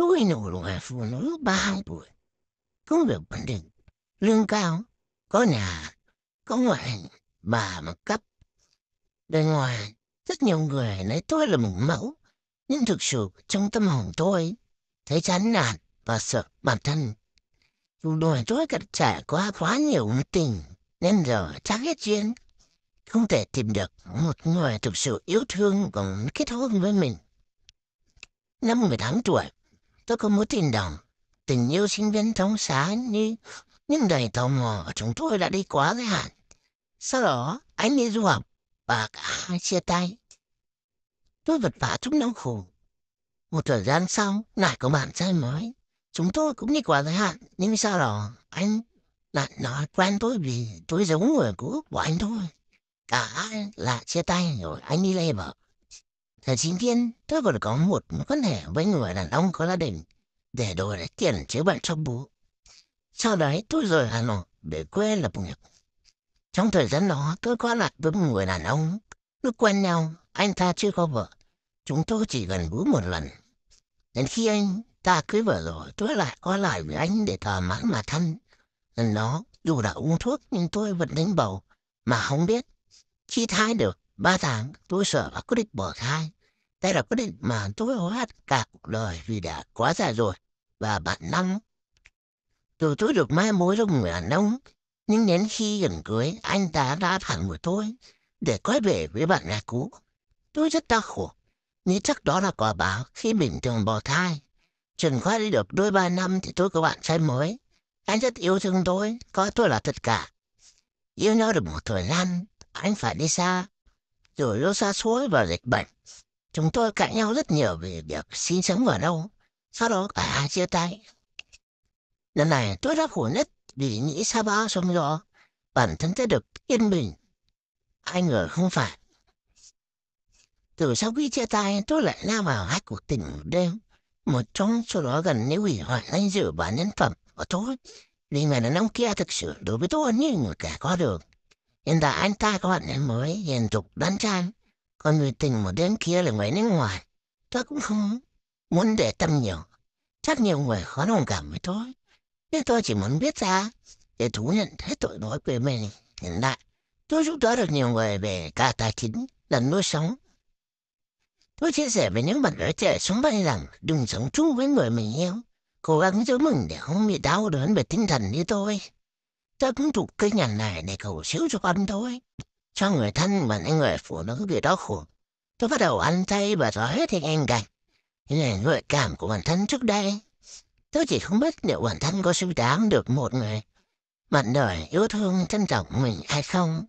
tôi nổ lò phụ nữ ba tuổi. Công việc ổn định, lương cao, có nhà, có ngoại hình, bà mà cấp. Bên ngoài, rất nhiều người nói tôi là một mẫu, nhưng thực sự trong tâm hồn tôi thấy chán nản và sợ bản thân. dù đời tôi gặp trải qua quá nhiều ứng tình, nên giờ chắc hết duyên. Không thể tìm được một người thực sự yêu thương còn kết hôn với mình. Năm 18 tuổi, tôi không muốn tin rằng tình yêu sinh viên thông xá như những đầy tò mò chúng tôi đã đi quá giới hạn. Sau đó, anh đi du học và cả hai chia tay. Tôi vật vả chúng đau khổ. Một thời gian sau, lại có bạn trai mới. Chúng tôi cũng đi quá giới hạn, nhưng sau đó, anh lại nói quen tôi vì tôi giống người cũ của anh thôi. Cả hai là chia tay rồi anh đi lấy vợ. Thời chính viên, tôi còn có một quan hệ với người đàn ông có gia đình để đổi lấy tiền chữa bệnh cho bố. Sau đấy tôi rời Hà Nội để quê lập nghiệp. Trong thời gian đó, tôi qua lại với một người đàn ông. Lúc quen nhau, anh ta chưa có vợ. Chúng tôi chỉ gần gũi một lần. Đến khi anh ta cưới vợ rồi, tôi lại qua lại với anh để thỏa mãn mà thân. Lần đó, dù đã uống thuốc nhưng tôi vẫn đánh bầu, mà không biết. chi thai được, Ba tháng tôi sợ và quyết định bỏ thai. Đây là quyết định mà tôi hối hận cả cuộc đời vì đã quá già rồi và bản năng. Từ tôi được mai mối trong người đàn ông, nhưng đến khi gần cưới, anh ta đã phản của tôi để quay về với bạn gái cũ. Tôi rất đau khổ, nghĩ chắc đó là quả báo khi bình thường bỏ thai. Chừng qua đi được đôi ba năm thì tôi có bạn trai mới. Anh rất yêu thương tôi, coi tôi là tất cả. Yêu nhau được một thời gian, anh phải đi xa, từ lúc xa xôi và dịch bệnh, chúng tôi cãi nhau rất nhiều về việc sinh sống ở đâu. Sau đó cả hai chia tay. Lần này tôi đã khổ nhất vì nghĩ xa bao sông gió, bản thân sẽ được yên bình. Ai ngờ không phải. Từ sau khi chia tay, tôi lại lao vào hai cuộc tình đêm. Một trong số đó gần như hủy hoại danh dự và nhân phẩm của tôi. Vì người đàn ông kia thực sự đối với tôi như người cả có đường hiện tại anh ta có bạn em mới hiền dục đoán trang còn người tình một đêm kia là người nước ngoài tôi cũng không muốn để tâm nhiều chắc nhiều người khó đồng cảm với tôi nên tôi chỉ muốn biết ra để thú nhận hết tội lỗi của mình hiện tại tôi giúp đỡ được nhiều người về cả tài chính là nuôi sống tôi chia sẻ với những bạn ở trẻ sống bay rằng đừng sống chung với người mình yêu cố gắng giữ mình để không bị đau đớn về tinh thần như tôi tận dụng cái nhà này để cầu siêu cho con thôi. Cho người thân và những người phụ nữ bị đau khổ. Tôi bắt đầu ăn chay và xóa hết hình ảnh gạch. Những này nội cảm của bản thân trước đây. Tôi chỉ không biết liệu bản thân có xứng đáng được một người. Mặt đời yêu thương trân trọng mình hay không.